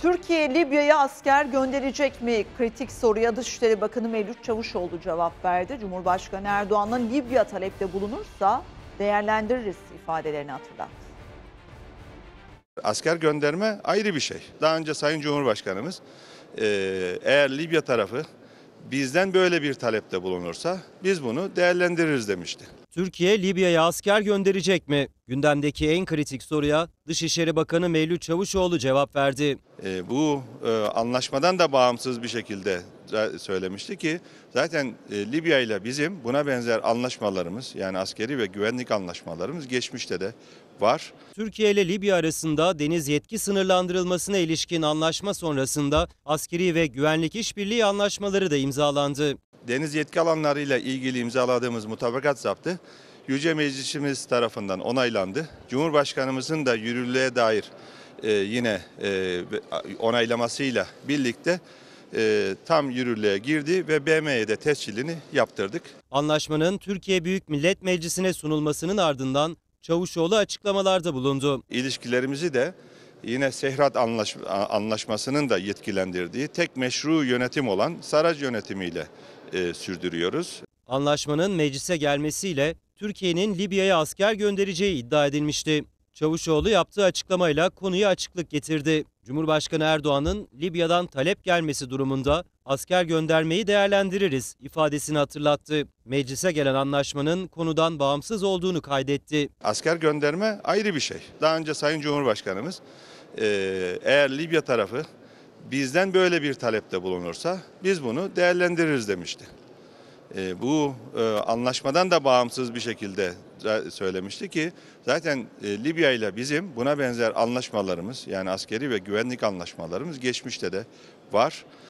Türkiye Libya'ya asker gönderecek mi? Kritik soruya Dışişleri Bakanı Mevlüt Çavuşoğlu cevap verdi. Cumhurbaşkanı Erdoğan'ın Libya talepte bulunursa değerlendiririz ifadelerini hatırlattı. Asker gönderme ayrı bir şey. Daha önce Sayın Cumhurbaşkanımız eğer Libya tarafı bizden böyle bir talepte bulunursa biz bunu değerlendiririz demişti. Türkiye Libya'ya asker gönderecek mi? Gündemdeki en kritik soruya Dışişleri Bakanı Mevlüt Çavuşoğlu cevap verdi. E, bu e, anlaşmadan da bağımsız bir şekilde söylemişti ki zaten e, Libya ile bizim buna benzer anlaşmalarımız yani askeri ve güvenlik anlaşmalarımız geçmişte de var. Türkiye ile Libya arasında deniz yetki sınırlandırılmasına ilişkin anlaşma sonrasında askeri ve güvenlik işbirliği anlaşmaları da imzalandı. Deniz yetki alanlarıyla ilgili imzaladığımız mutabakat zaptı Yüce Meclisimiz tarafından onaylandı. Cumhurbaşkanımızın da yürürlüğe dair e, yine e, onaylamasıyla birlikte e, tam yürürlüğe girdi ve BM'ye de tescilini yaptırdık. Anlaşmanın Türkiye Büyük Millet Meclisi'ne sunulmasının ardından Çavuşoğlu açıklamalarda bulundu. İlişkilerimizi de yine Sehrat Anlaş Anlaşması'nın da yetkilendirdiği tek meşru yönetim olan Sarac yönetimiyle e, sürdürüyoruz. Anlaşmanın meclise gelmesiyle Türkiye'nin Libya'ya asker göndereceği iddia edilmişti. Çavuşoğlu yaptığı açıklamayla konuya açıklık getirdi. Cumhurbaşkanı Erdoğan'ın Libya'dan talep gelmesi durumunda asker göndermeyi değerlendiririz ifadesini hatırlattı. Meclise gelen anlaşmanın konudan bağımsız olduğunu kaydetti. Asker gönderme ayrı bir şey. Daha önce Sayın Cumhurbaşkanımız e, eğer Libya tarafı bizden böyle bir talepte bulunursa biz bunu değerlendiririz demişti. E, bu e, anlaşmadan da bağımsız bir şekilde söylemişti ki zaten e, Libya ile bizim buna benzer anlaşmalarımız yani askeri ve güvenlik anlaşmalarımız geçmişte de var.